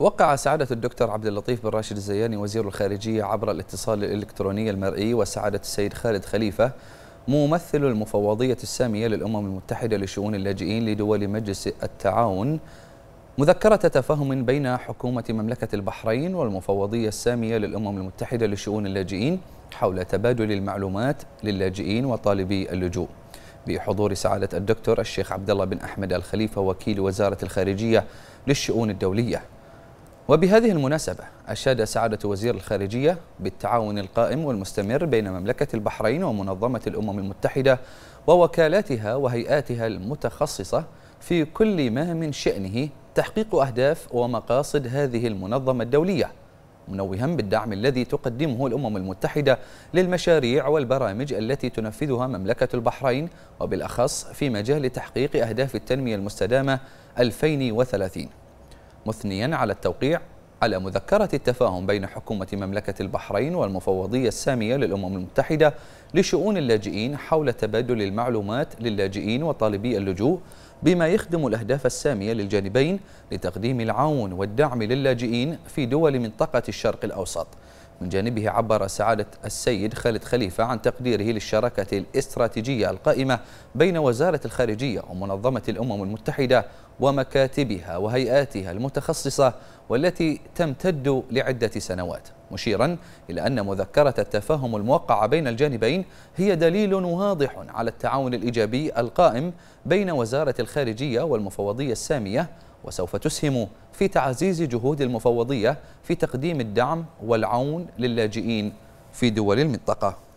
وقع سعادة الدكتور عبد اللطيف بن راشد الزياني وزير الخارجية عبر الاتصال الإلكتروني المرئي وسعادة السيد خالد خليفة ممثل المفوضية السامية للأمم المتحدة لشؤون اللاجئين لدول مجلس التعاون مذكرة تفاهم بين حكومة مملكة البحرين والمفوضية السامية للأمم المتحدة لشؤون اللاجئين حول تبادل المعلومات للاجئين وطالبي اللجوء بحضور سعادة الدكتور الشيخ عبد الله بن أحمد الخليفة وكيل وزارة الخارجية للشؤون الدولية وبهذه المناسبة أشاد سعادة وزير الخارجية بالتعاون القائم والمستمر بين مملكة البحرين ومنظمة الأمم المتحدة ووكالاتها وهيئاتها المتخصصة في كل ما من شأنه تحقيق أهداف ومقاصد هذه المنظمة الدولية منوها بالدعم الذي تقدمه الأمم المتحدة للمشاريع والبرامج التي تنفذها مملكة البحرين وبالأخص في مجال تحقيق أهداف التنمية المستدامة 2030 مثنيا على التوقيع على مذكرة التفاهم بين حكومة مملكة البحرين والمفوضية السامية للأمم المتحدة لشؤون اللاجئين حول تبادل المعلومات للاجئين وطالبي اللجوء بما يخدم الأهداف السامية للجانبين لتقديم العون والدعم للاجئين في دول منطقة الشرق الأوسط من جانبه عبر سعادة السيد خالد خليفة عن تقديره للشراكة الاستراتيجية القائمة بين وزارة الخارجية ومنظمة الأمم المتحدة ومكاتبها وهيئاتها المتخصصة والتي تمتد لعدة سنوات مشيرا إلى أن مذكرة التفاهم الموقعة بين الجانبين هي دليل واضح على التعاون الإيجابي القائم بين وزارة الخارجية والمفوضية السامية وسوف تسهم في تعزيز جهود المفوضية في تقديم الدعم والعون للاجئين في دول المنطقة